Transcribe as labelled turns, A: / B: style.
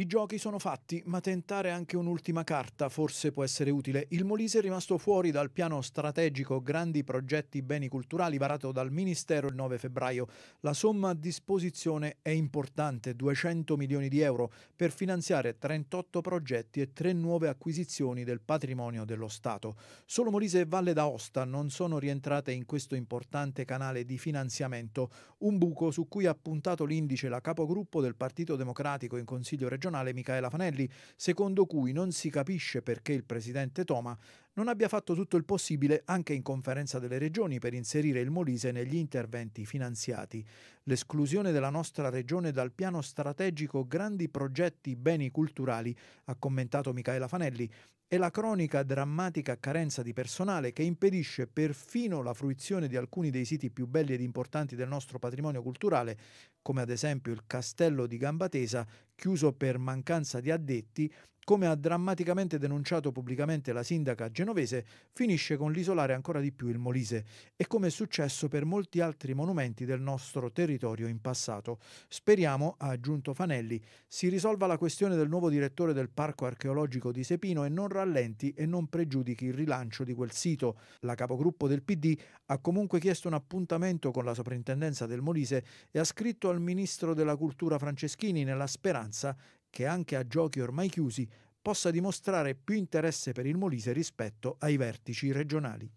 A: I giochi sono fatti, ma tentare anche un'ultima carta forse può essere utile. Il Molise è rimasto fuori dal piano strategico Grandi progetti beni culturali varato dal Ministero il 9 febbraio. La somma a disposizione è importante, 200 milioni di euro, per finanziare 38 progetti e 3 nuove acquisizioni del patrimonio dello Stato. Solo Molise e Valle d'Aosta non sono rientrate in questo importante canale di finanziamento, un buco su cui ha puntato l'indice la capogruppo del Partito Democratico in Consiglio regionale regionale Micaela Fanelli, secondo cui non si capisce perché il presidente Toma non abbia fatto tutto il possibile anche in conferenza delle regioni per inserire il Molise negli interventi finanziati. L'esclusione della nostra regione dal piano strategico Grandi progetti beni culturali, ha commentato Michaela Fanelli, è la cronica drammatica carenza di personale che impedisce perfino la fruizione di alcuni dei siti più belli ed importanti del nostro patrimonio culturale, come ad esempio il castello di Gambatesa, chiuso per mancanza di addetti come ha drammaticamente denunciato pubblicamente la sindaca genovese, finisce con l'isolare ancora di più il Molise e come è successo per molti altri monumenti del nostro territorio in passato. Speriamo, ha aggiunto Fanelli, si risolva la questione del nuovo direttore del Parco archeologico di Sepino e non rallenti e non pregiudichi il rilancio di quel sito. La capogruppo del PD ha comunque chiesto un appuntamento con la soprintendenza del Molise e ha scritto al ministro della cultura Franceschini nella speranza che anche a giochi ormai chiusi possa dimostrare più interesse per il Molise rispetto ai vertici regionali.